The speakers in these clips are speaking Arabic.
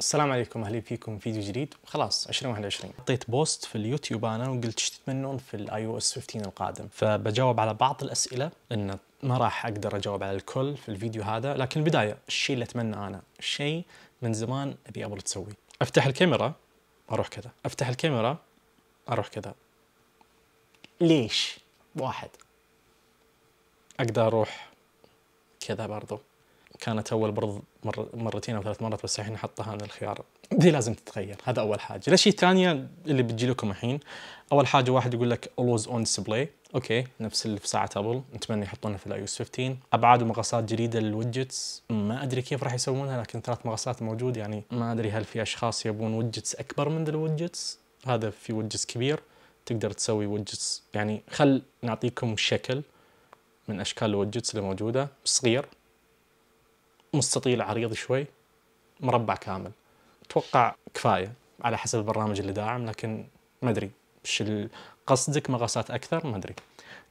السلام عليكم اهلا فيكم فيديو جديد خلاص 2021 حطيت بوست في اليوتيوب انا وقلت ايش تتمنون في الاي او اس 15 القادم فبجاوب على بعض الاسئله ان ما راح اقدر اجاوب على الكل في الفيديو هذا لكن البدايه الشيء اللي اتمنى انا شيء من زمان ابي ابل تسوي افتح الكاميرا اروح كذا افتح الكاميرا اروح كذا ليش واحد اقدر اروح كذا برضو كانت اول برض مر مرتين او ثلاث مرات بس الحين نحطها انا الخيار دي لازم تتغير هذا اول حاجه الاشياء الثانيه اللي بتجي لكم الحين اول حاجه واحد يقول لك اولوز اون ديسبلاي اوكي نفس اللي في ساعه ابل نتمنى يحطونها في الاي 15 ابعاد ومقاسات جديده للوجتس ما ادري كيف راح يسوونها لكن ثلاث مقاسات موجود يعني ما ادري هل في اشخاص يبون وجتس اكبر من الوجتس هذا في وجتس كبير تقدر تسوي وجتس يعني خل نعطيكم شكل من اشكال الوجتس اللي موجوده صغير مستطيل عريض شوي مربع كامل اتوقع كفايه على حسب البرنامج اللي داعم لكن ما ادري ايش قصدك مقاسات اكثر ما ادري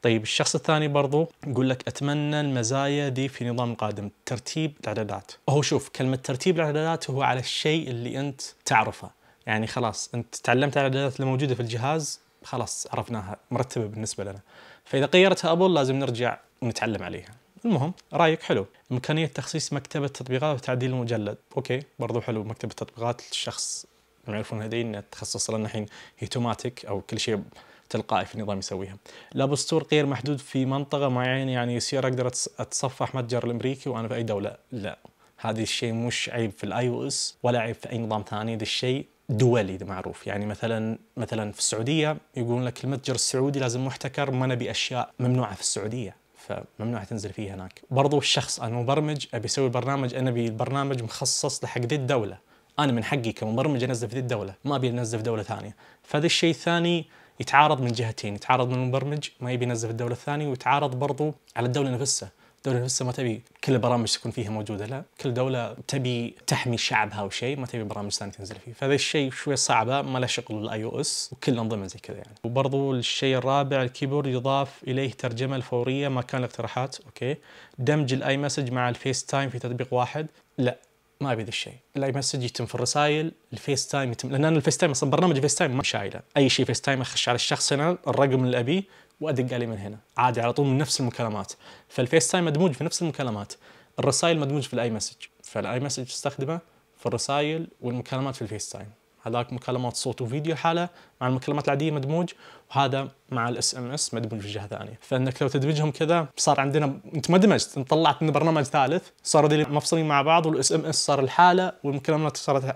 طيب الشخص الثاني برضو يقول لك اتمنى المزايا دي في نظام قادم ترتيب الاعدادات هو شوف كلمه ترتيب الاعدادات هو على الشيء اللي انت تعرفه يعني خلاص انت تعلمت الاعدادات اللي موجوده في الجهاز خلاص عرفناها مرتبه بالنسبه لنا فاذا غيرتها ابل لازم نرجع ونتعلم عليها المهم رايك حلو امكانيه تخصيص مكتبه تطبيقات وتعديل المجلد اوكي برضو حلو مكتبه تطبيقات الشخص يعرفون هذه ان تخصص لنا الحين هي توماتيك او كل شيء تلقائي في النظام يسويها لاب ستور غير محدود في منطقه معينه يعني يصير اقدر اتصفح متجر الامريكي وانا في اي دوله لا هذا الشيء مش عيب في الاي او اس ولا عيب في اي نظام ثاني هذا الشيء دولي معروف يعني مثلا مثلا في السعوديه يقولون لك المتجر السعودي لازم محتكر ما نبي اشياء ممنوعه في السعوديه فممنوع تنزل فيه هناك برضو الشخص انا مبرمج ابي اسوي برنامج انا ابي البرنامج مخصص لحق ذي الدوله انا من حقي كمبرمج انزل في ذي الدوله ما ابي انزل في دوله ثانيه فهذا الشيء الثاني يتعارض من جهتين يتعارض من المبرمج ما يبي ينزل في الدوله الثانيه ويتعارض برضو على الدوله نفسها دولة لسه ما تبي كل البرامج تكون فيها موجودة لا كل دولة تبي تحمي شعبها وشيء ما تبي برامج ثانية تنزل فيه فهذا الشيء شوي صعبة ما له شغل الاي او اس وكل الأنظمة زي كذا يعني وبرضو الشيء الرابع الكيبورد يضاف إليه ترجمة الفورية ما كان الاقتراحات أوكي دمج الاي مسج مع الفيس تايم في تطبيق واحد لا ما ابي ذا الشيء الاي مسج يتم في الرسائل الفيس تايم يتم لان انا الفيس تايم اصلا برنامج الفيس تايم ما شايله اي شيء فيس تايم اخش على الشخص هنا الرقم اللي ابيه وادق عليه من هنا عادي على طول من نفس المكالمات فالفيس تايم مدموج في نفس المكالمات الرسائل مدموج في الاي مسج فالاي مسج تستخدمه في الرسائل والمكالمات في الفيس تايم هذاك مكالمات صوت وفيديو حاله مع المكالمات العاديه مدموج وهذا مع الاس ام اس مدموج في جهه ثانيه فانك لو تدمجهم كذا صار عندنا انت ما دمجت انت طلعت من برنامج ثالث صاروا مفصلين مع بعض والاس ام اس صار الحاله والمكالمات صارت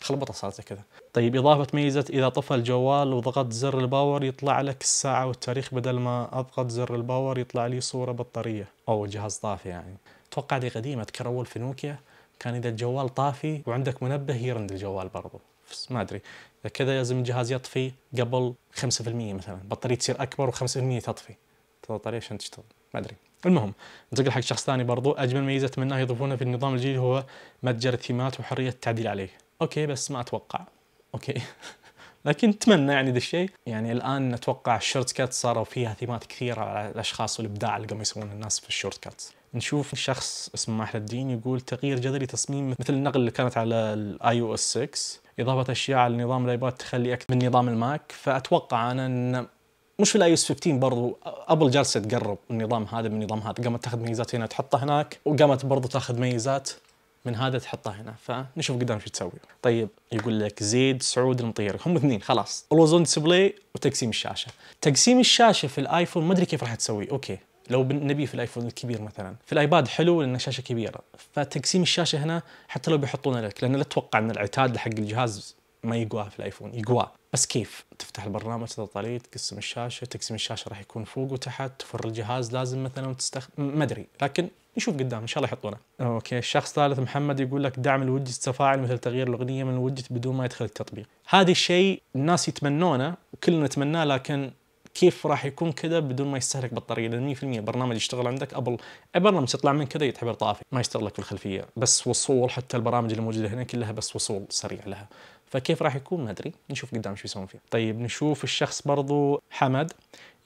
خلبطه صارت كذا طيب اضافه ميزه اذا طفى الجوال وضغطت زر الباور يطلع لك الساعه والتاريخ بدل ما اضغط زر الباور يطلع لي صوره بطاريه او الجهاز طافي يعني اتوقع لي قديمه اذكر اول في نوكيا كان اذا الجوال طافي وعندك منبه يرند الجوال برضو ما ادري اذا كذا لازم الجهاز يطفي قبل 5% مثلا البطاريه تصير اكبر و5% تطفي البطاريه عشان تشتغل ما ادري المهم انتقل حق شخص ثاني برضو اجمل ميزه منها يضيفونها في النظام الجديد هو متجر الثيمات وحريه التعديل عليه اوكي بس ما اتوقع اوكي لكن اتمنى يعني ذا الشيء يعني الان اتوقع الشورت كات صاروا فيها ثيمات كثيره على الاشخاص والابداع اللي قاموا يسوونه الناس في الشورت كات نشوف شخص اسمه محل الدين يقول تغيير جذري تصميم مثل النقل اللي كانت على الاي او اس 6 اضافه اشياء على نظام الايباد تخلي اكثر من نظام الماك فاتوقع انا ان مش في الاي اس 15 برضو ابل جالسه تقرب النظام هذا من النظام هذا قامت تاخذ ميزات هنا تحطها هناك وقامت برضو تاخذ ميزات من هذا تحطه هنا فنشوف قدام شو تسوي طيب يقول لك زيد سعود المطير هم اثنين خلاص الوزون ديسبلاي وتقسيم الشاشه تقسيم الشاشه في الايفون ما ادري كيف راح تسوي اوكي لو نبي في الايفون الكبير مثلا في الايباد حلو لان الشاشه كبيره فتقسيم الشاشه هنا حتى لو بيحطونه لك لان لا اتوقع ان العتاد حق الجهاز ما يقواه في الايفون يقواه بس كيف تفتح البرنامج تضغط عليه تقسم الشاشه تقسيم الشاشه راح يكون فوق وتحت تفر الجهاز لازم مثلا تستخدم ما ادري لكن نشوف قدام ان شاء الله يحطونه اوكي الشخص الثالث محمد يقول لك دعم الوجت تفاعل مثل تغيير الاغنيه من الوجت بدون ما يدخل التطبيق هذا الشيء الناس يتمنونه وكلنا نتمناه لكن كيف راح يكون كذا بدون ما يستهلك بطاريه لان 100% برنامج يشتغل عندك ابل اي برنامج تطلع من كذا يتحبر طافي ما يشتغل لك في الخلفيه بس وصول حتى البرامج اللي موجوده هنا كلها بس وصول سريع لها فكيف راح يكون ما ادري نشوف قدام شو يسوون فيه طيب نشوف الشخص برضو حمد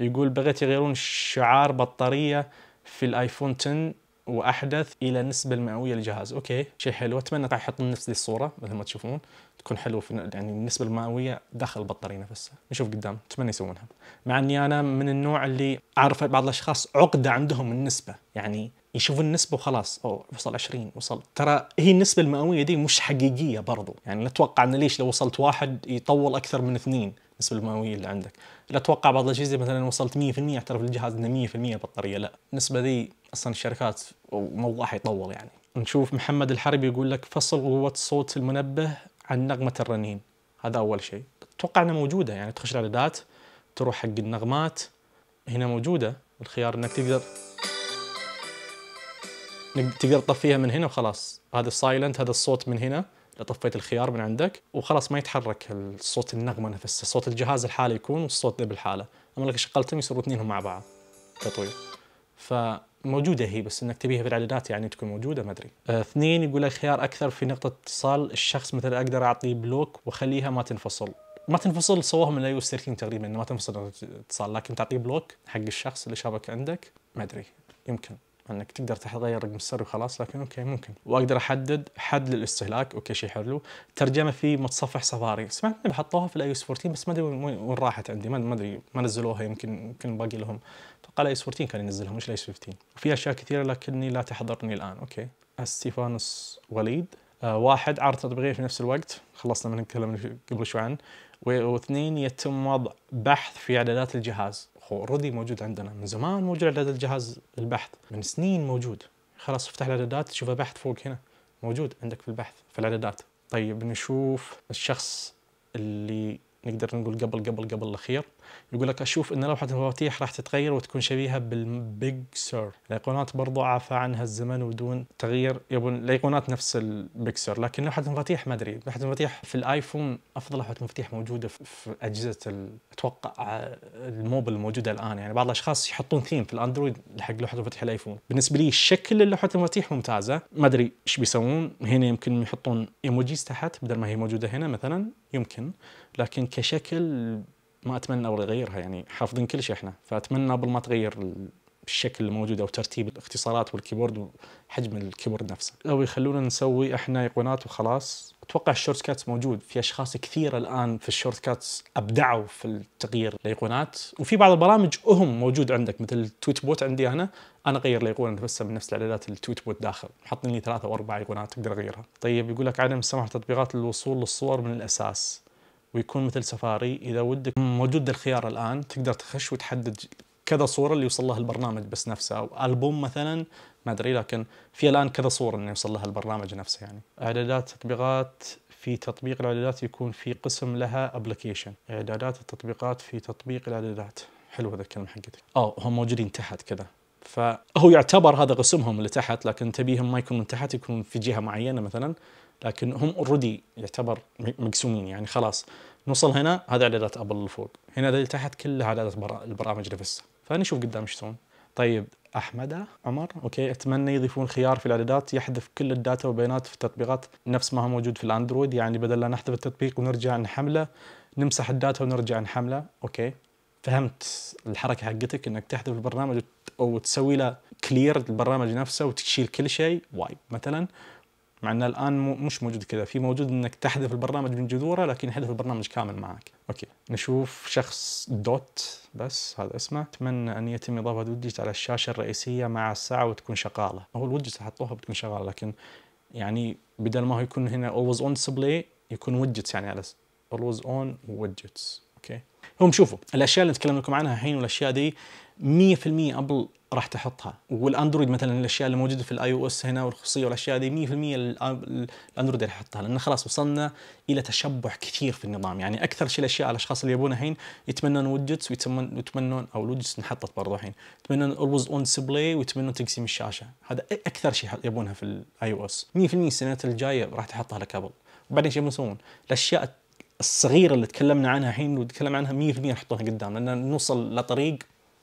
يقول بغيت يغيرون شعار بطاريه في الايفون 10 واحدث الى النسبه المئويه للجهاز اوكي شيء حلو اتمنى يحطون نفس الصوره مثل ما تشوفون تكون حلوه في يعني النسبه المئويه داخل البطاريه نفسها نشوف قدام اتمنى يسوونها مع اني انا من النوع اللي اعرف بعض الاشخاص عقده عندهم النسبه يعني يشوفون النسبه وخلاص او وصل 20 وصل ترى هي النسبه المئويه دي مش حقيقيه برضو يعني اتوقع ان ليش لو وصلت واحد يطول اكثر من اثنين النسبه المئويه اللي عندك لا اتوقع بعض الاجهزه مثلا وصلت 100% اعترف الجهاز انه 100% بطاريه لا النسبه ذي اصلا الشركات راح يطول يعني نشوف محمد الحربي يقول لك فصل قوه صوت المنبه عن نغمه الرنين هذا اول شيء اتوقع انها موجوده يعني تخش الاعدادات تروح حق النغمات هنا موجوده الخيار انك تقدر تقدر تطفيها من هنا وخلاص هذا السايلنت هذا الصوت من هنا طفيت الخيار من عندك وخلاص ما يتحرك الصوت النغمه نفسها صوت الجهاز الحالي يكون والصوت ذا بالحاله اما لك شغلتهم يصيروا اثنينهم مع بعض تطوير فموجوده هي بس انك تبيها في الاعدادات يعني تكون موجوده ما ادري آه، اثنين يقول لك خيار اكثر في نقطه اتصال الشخص مثلا اقدر اعطيه بلوك واخليها ما تنفصل ما تنفصل سووها من الاي 13 تقريبا انه ما تنفصل اتصال لكن تعطيه بلوك حق الشخص اللي شابك عندك ما ادري يمكن انك تقدر تغير رقم السر وخلاص لكن اوكي ممكن واقدر احدد حد للاستهلاك اوكي شيء حلو ترجمه في متصفح سفاري سمعت انهم حطوها في الاي اس 14 بس ما ادري وين راحت عندي ما ادري ما نزلوها يمكن يمكن باقي لهم اتوقع الاي اس 14 كان ينزلها مش الاي اس 15 وفي اشياء كثيره لكني لا تحضرني الان اوكي استيفانوس وليد آه واحد عرض تطبيقين في نفس الوقت خلصنا من نتكلم قبل شوي عنه واثنين يتم وضع بحث في اعدادات الجهاز هو اوريدي موجود عندنا من زمان موجود لدى الجهاز البحث من سنين موجود خلاص افتح الاعدادات شوفها بحث فوق هنا موجود عندك في البحث في الاعدادات طيب نشوف الشخص اللي نقدر نقول قبل قبل قبل الاخير يقول لك اشوف ان لوحه المفاتيح راح تتغير وتكون شبيهه بالبيج سير الايقونات برضو عفى عنها الزمن ودون تغيير يبون الايقونات نفس البيج سير لكن لوحه المفاتيح ما ادري لوحه المفاتيح في الايفون افضل لوحه مفاتيح موجوده في اجهزه اتوقع آه، الموبل الموجوده الان يعني بعض الاشخاص يحطون ثيم في الاندرويد حق لوحه مفاتيح الايفون بالنسبه لي شكل لوحه المفاتيح ممتازه ما ادري ايش بيسوون هنا يمكن يحطون ايموجيز تحت بدل ما هي موجوده هنا مثلا يمكن لكن كشكل ما اتمنى اغيرها يعني حافظين كل شيء احنا فاتمنى قبل ما تغير الشكل الموجود او ترتيب الاختصارات والكيبورد وحجم الكيبورد نفسه او يخلونا نسوي احنا ايقونات وخلاص اتوقع الشورت كاتس موجود في اشخاص كثيره الان في الشورت كاتس ابدعوا في التغيير الايقونات وفي بعض البرامج اهم موجود عندك مثل تويت بوت عندي انا انا اغير الايقونه نفسها من نفس الاعدادات التويت بوت داخل حاطين لي ثلاثه او اربع ايقونات اقدر اغيرها طيب يقول لك عدم سماح تطبيقات للوصول للصور من الاساس ويكون مثل سفاري اذا ودك موجود الخيار الان تقدر تخش وتحدد كذا صوره اللي يوصل لها البرنامج بس نفسه او البوم مثلا ما ادري لكن في الان كذا صوره انه يوصل لها البرنامج نفسه يعني اعدادات تطبيقات في تطبيق الاعدادات يكون في قسم لها ابلكيشن اعدادات التطبيقات في تطبيق الاعدادات حلوه هذا الكلمه حقتك اه هم موجودين تحت كذا فهو يعتبر هذا قسمهم اللي تحت لكن تبيهم ما من تحت يكون في جهه معينه مثلا لكن هم اوريدي يعتبر مقسومين يعني خلاص نوصل هنا هذه اعدادات ابل اللي فوق هنا اللي تحت كلها اعدادات البرامج نفسها فنشوف قدام ايش يسوون طيب احمد عمر اوكي اتمنى يضيفون خيار في الاعدادات يحذف كل الداتا والبيانات في التطبيقات نفس ما هو موجود في الاندرويد يعني بدل لا نحذف التطبيق ونرجع نحمله نمسح الداتا ونرجع نحمله اوكي فهمت الحركه حقتك انك تحذف البرنامج وتسوي له كلير البرنامج نفسه وتشيل كل شيء وايب مثلا مع ان الان مش موجود كذا في موجود انك تحذف البرنامج من جذوره لكن يحذف البرنامج كامل معك اوكي نشوف شخص دوت بس هذا اسمه اتمنى ان يتم اضافه ودجت على الشاشه الرئيسيه مع الساعه وتكون شغاله هو الودجت حطوها بتكون شغاله لكن يعني بدل ما هو يكون هنا اولويز اون display يكون ويدجتس يعني على اولويز اون widgets اوكي هم شوفوا الاشياء اللي نتكلم لكم عنها الحين والاشياء دي 100% ابل راح تحطها والاندرويد مثلا الاشياء اللي موجوده في الاي او اس هنا والخصوصيه والاشياء دي 100% الاندرويد راح يحطها لان خلاص وصلنا الى تشبع كثير في النظام يعني اكثر شيء الاشياء الاشخاص اللي يبونها الحين يتمنون ويدجتس ويتمنون او الويدجتس انحطت برضه الحين يتمنون اولويز اون سبلاي ويتمنون تقسيم الشاشه هذا اكثر شيء يبونها في الاي او اس 100% السنوات الجايه راح تحطها لك ابل وبعدين شو يبون يسوون؟ الاشياء الصغيره اللي تكلمنا عنها الحين ونتكلم عنها 100% حطوها قدام لان نوصل لطريق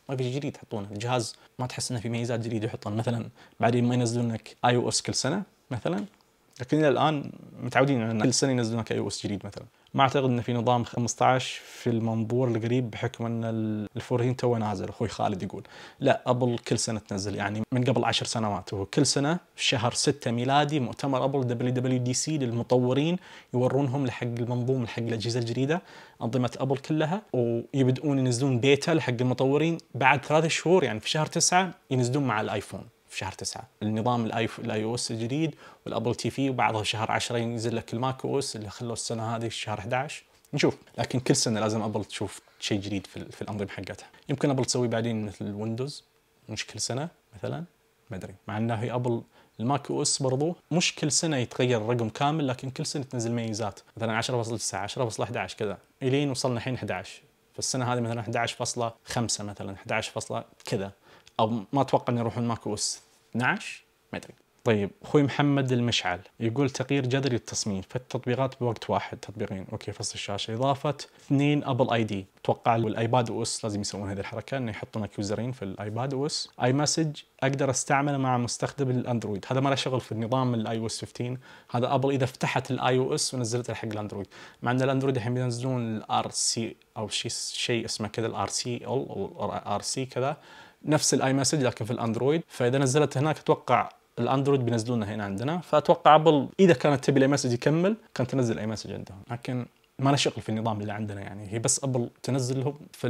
ما في شيء جديد يحطونه الجهاز ما تحس انه في ميزات جديده يحطون مثلا بعدين ما ينزلون لك اي او اس كل سنه مثلا لكن الى الان متعودين على كل سنه ينزلون لك اي او اس جديد مثلا ما اعتقد انه في نظام 15 في المنظور القريب بحكم ان الفورهين تو نازل اخوي خالد يقول لا قبل كل سنه تنزل يعني من قبل عشر سنوات هو كل سنه في شهر 6 ميلادي مؤتمر ابل دبليو دبليو دي سي للمطورين يورونهم لحق المنظوم لحق الاجهزه الجديده انظمه ابل كلها ويبدؤون ينزلون بيتا لحق المطورين بعد ثلاث شهور يعني في شهر 9 ينزلون مع الايفون في شهر 9 النظام الاي او اس الجديد والابل تي في وبعضها شهر 10 ينزل لك الماك او اس اللي خلوه السنه هذه شهر 11 نشوف لكن كل سنه لازم ابل تشوف شيء جديد في, في الانظمه حقتها يمكن ابل تسوي بعدين مثل الويندوز مش كل سنه مثلا ما ادري مع انه هي ابل الماك او اس برضو مش كل سنه يتغير الرقم كامل لكن كل سنه تنزل ميزات مثلا 10.9 10.11 كذا الين وصلنا الحين 11 فالسنه هذه مثلا 11.5 مثلا 11. كذا او ما اتوقع ان يروحون اس 12 ما ادري طيب اخوي محمد المشعل يقول تغيير جذري للتصميم فالتطبيقات بوقت واحد تطبيقين اوكي فصل الشاشه اضافه اثنين ابل اي دي اتوقع الايباد او اس لازم يسوون هذه الحركه انه يحطون يوزرين في الايباد او اس اي مسج اقدر استعمله مع مستخدم الاندرويد هذا ما له شغل في النظام الاي او اس 15 هذا ابل اذا فتحت الاي او اس ونزلته حق الاندرويد مع ان الاندرويد الحين بينزلون الار سي او شيء شيء اسمه كذا الار سي او ار سي كذا نفس الاي مسج لكن في الاندرويد فاذا نزلت هناك اتوقع الاندرويد بينزلونها هنا عندنا فاتوقع ابل اذا كانت تبي الاي مسج يكمل كانت تنزل اي مسج عندهم لكن ما له شغل في النظام اللي عندنا يعني هي بس ابل تنزل لهم في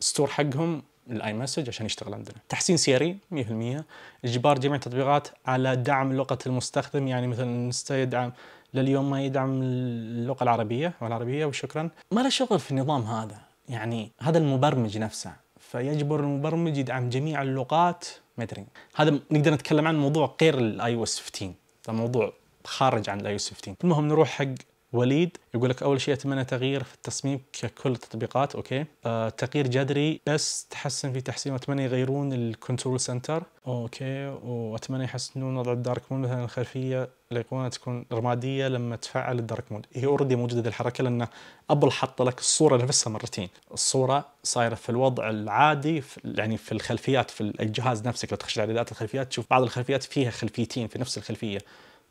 الستور حقهم الاي مسج عشان يشتغل عندنا تحسين سيري 100% اجبار جميع التطبيقات على دعم لغه المستخدم يعني مثلا انستا يدعم لليوم ما يدعم اللغه العربيه والعربيه وشكرا ما له شغل في النظام هذا يعني هذا المبرمج نفسه فيجبر المبرمج يدعم جميع اللغات مترين هذا نقدر نتكلم عن موضوع غير الاي او اس 15 هذا موضوع خارج عن الاي او اس 15 المهم نروح حق وليد يقول لك اول شيء اتمنى تغيير في التصميم ككل التطبيقات اوكي آه تغيير جذري بس تحسن في تحسين واتمنى يغيرون الكنترول سنتر اوكي واتمنى يحسنون وضع الدارك مود مثلا الخلفيه الايقونه تكون رماديه لما تفعل الدارك مود هي اوريدي موجوده الحركه لان ابل حط لك الصوره نفسها مرتين الصوره صايره في الوضع العادي في يعني في الخلفيات في الجهاز نفسك لو تخش اعدادات الخلفيات تشوف بعض الخلفيات فيها خلفيتين في نفس الخلفيه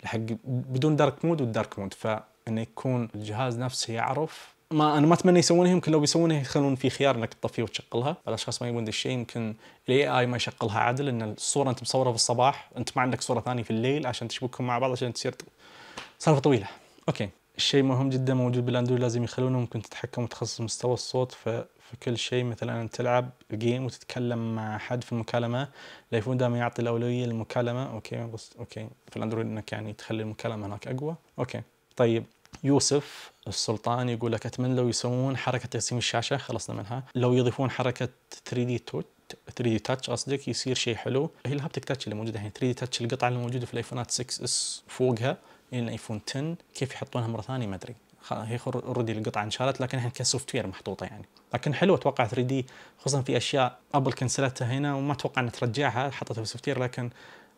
حق بدون دارك مود والدارك مود ف انه يكون الجهاز نفسه يعرف ما انا ما اتمنى يسوونه يمكن لو بيسوونه يخلون في خيار انك تطفيه وتشغلها الاشخاص ما يبون ذا الشيء يمكن الاي اي ما يشغلها عدل ان الصوره انت مصوره في الصباح انت ما عندك صوره ثانيه في الليل عشان تشبكهم مع بعض عشان تصير سالفه طويله اوكي الشيء مهم جدا موجود بالاندرويد لازم يخلونه ممكن تتحكم وتخصص مستوى الصوت في في كل شيء مثلا تلعب جيم وتتكلم مع حد في المكالمه الايفون دائما يعطي الاولويه للمكالمه اوكي بس اوكي في الاندرويد انك يعني تخلي المكالمه هناك اقوى اوكي طيب يوسف السلطان يقول لك اتمنى لو يسوون حركه تقسيم الشاشه خلصنا منها لو يضيفون حركه 3 دي توت 3 دي تاتش قصدك يصير شيء حلو هي الهابتك تاتش اللي موجوده الحين 3 دي تاتش القطعه اللي موجوده في الايفونات 6 اس فوقها الى الايفون 10 كيف يحطونها مره ثانيه ما ادري هي اوريدي القطعه انشالت لكن الحين كسوفت وير محطوطه يعني لكن حلو اتوقع 3 دي خصوصا في اشياء ابل كنسلتها هنا وما اتوقع انها ترجعها حطتها في سوفت وير لكن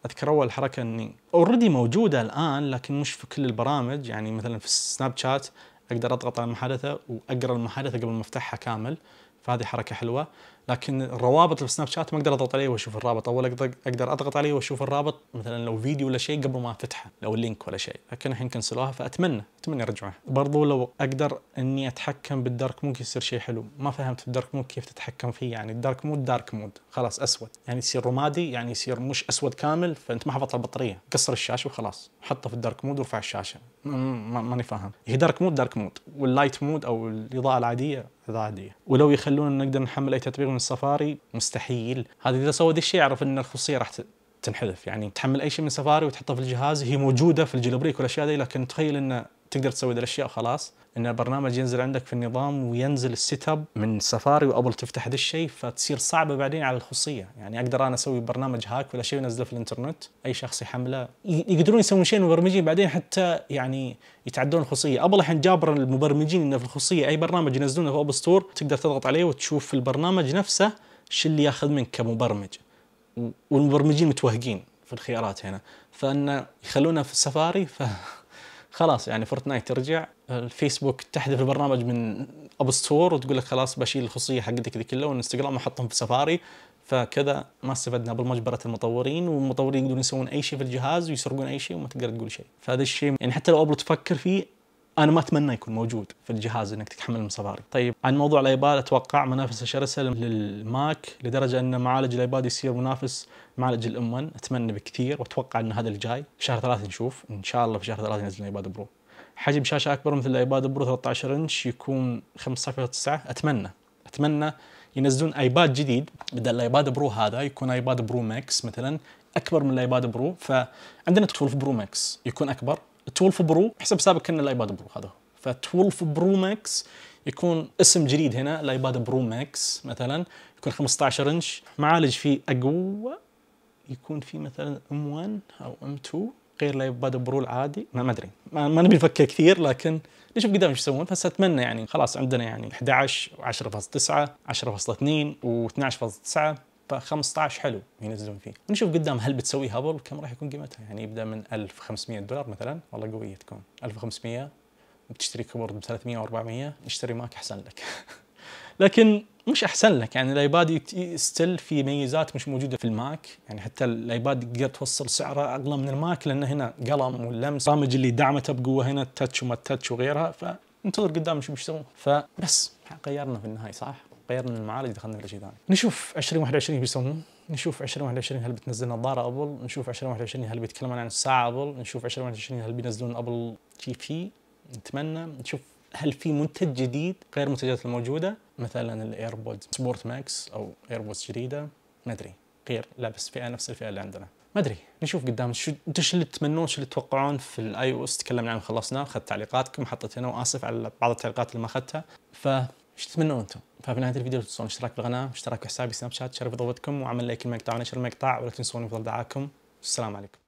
اذكر اول حركه اني اوريدي موجوده الان لكن مش في كل البرامج يعني مثلا في السناب شات اقدر اضغط على المحادثه واقرا المحادثه قبل ما افتحها كامل فهذه حركه حلوه لكن الروابط اللي في سناب شات ما اقدر اضغط عليه واشوف الرابط اول اقدر اضغط عليه واشوف الرابط مثلا لو فيديو ولا شيء قبل ما افتحه لو لينك ولا شيء لكن الحين كنسلوها فاتمنى اتمنى يرجعوها برضو لو اقدر اني اتحكم بالدارك مود يصير شيء حلو ما فهمت في الدارك مود كيف تتحكم فيه يعني الدارك مود دارك مود خلاص اسود يعني يصير رمادي يعني يصير مش اسود كامل فانت ما حفظت البطاريه كسر الشاشه وخلاص حطه في الدارك مود وارفع الشاشه ماني فاهم هي دارك مود دارك مود واللايت مود او الاضاءه العاديه اضاءه عاديه ولو يخلونا نقدر نحمل اي تطبيق من سفاري مستحيل هذا اذا سوى الشيء اعرف ان الخصوصيه راح تنحذف يعني تحمل اي شيء من سفاري وتحطه في الجهاز هي موجوده في الجلبريك والاشياء دي لكن تخيل انه تقدر تسوي ذي الاشياء خلاص ان البرنامج ينزل عندك في النظام وينزل السيت اب من سفاري وابل تفتح ذا الشيء فتصير صعبه بعدين على الخصوصيه يعني اقدر انا اسوي برنامج هاك ولا شيء ونزله في الانترنت اي شخص يحمله يقدرون يسوون شيء المبرمجين بعدين حتى يعني يتعدون الخصوصيه ابل الحين جابر المبرمجين انه في الخصوصيه اي برنامج ينزلونه في اب ستور تقدر تضغط عليه وتشوف البرنامج نفسه شو اللي ياخذ منك كمبرمج والمبرمجين متوهقين في الخيارات هنا فان يخلونا في السفاري ف خلاص يعني فورتنايت ترجع الفيسبوك تحذف البرنامج من اب ستور وتقول لك خلاص بشيل الخصوصيه حقتك ذي كلها وانستغرام احطهم في سفاري فكذا ما استفدنا بمجبرة المطورين والمطورين يقدرون يسوون اي شيء في الجهاز ويسرقون اي شيء وما تقدر تقول شيء فهذا الشيء يعني حتى لو ابل تفكر فيه انا ما اتمنى يكون موجود في الجهاز انك تحمل سفاري طيب عن موضوع الايباد اتوقع منافسه شرسه للماك لدرجه ان معالج الايباد يصير منافس معالج الام 1 اتمنى بكثير واتوقع ان هذا الجاي في شهر ثلاثة نشوف ان شاء الله في شهر ثلاثة ينزل الايباد برو. حجم شاشه اكبر مثل الايباد برو 13 انش يكون 5.9 اتمنى اتمنى ينزلون ايباد جديد بدل الايباد برو هذا يكون ايباد برو ماكس مثلا اكبر من الايباد برو فعندنا في برو ماكس يكون اكبر 12 برو حسب سابق كان الايباد برو هذا ف 12 برو ماكس يكون اسم جديد هنا الايباد برو ماكس مثلا يكون 15 انش معالج فيه اقوى يكون في مثلا ام 1 او ام 2 غير الايباد برو العادي ما ادري ما, ما نبي نفكر كثير لكن نشوف قدام ايش يسوون بس اتمنى يعني خلاص عندنا يعني 11 و10.9 10.2 و12.9 ب 15 حلو ينزلون فيه نشوف قدام هل بتسوي هابل كم راح يكون قيمتها يعني يبدا من 1500 دولار مثلا والله قويه تكون 1500 بتشتري كيبورد ب 300 و 400 اشتري ماك احسن لك لكن مش احسن لك يعني الايباد ستيل في ميزات مش موجوده في الماك يعني حتى الايباد تقدر توصل سعره اغلى من الماك لان هنا قلم واللمس برامج اللي دعمته بقوه هنا التاتش وما التاتش وغيرها فانتظر قدام شو بيسوون فبس غيرنا في النهايه صح غيرنا المعالج دخلنا في شيء ثاني نشوف 2021 بيسوون نشوف 2021 هل بتنزل نظاره ابل نشوف 2021 هل بيتكلمون عن الساعه ابل نشوف 2021 هل بينزلون ابل جي في نتمنى نشوف هل في منتج جديد غير المنتجات الموجوده مثلا الايربود سبورت ماكس او ايربودز جديده ما ادري غير لا بس فئه نفس الفئه اللي عندنا ما ادري نشوف قدام شو انتم شو اللي تتمنون شو اللي تتوقعون في الاي او اس تكلمنا عنه خلصنا اخذت تعليقاتكم حطيت هنا واسف على بعض التعليقات اللي ما اخذتها فايش تتمنون انتم؟ ففي نهايه الفيديو لا تنسون الاشتراك بالقناه واشتراك حسابي سناب شات شرف ضوضكم وعمل لايك المقطع ونشر المقطع ولا تنسون افضل دعاكم والسلام عليكم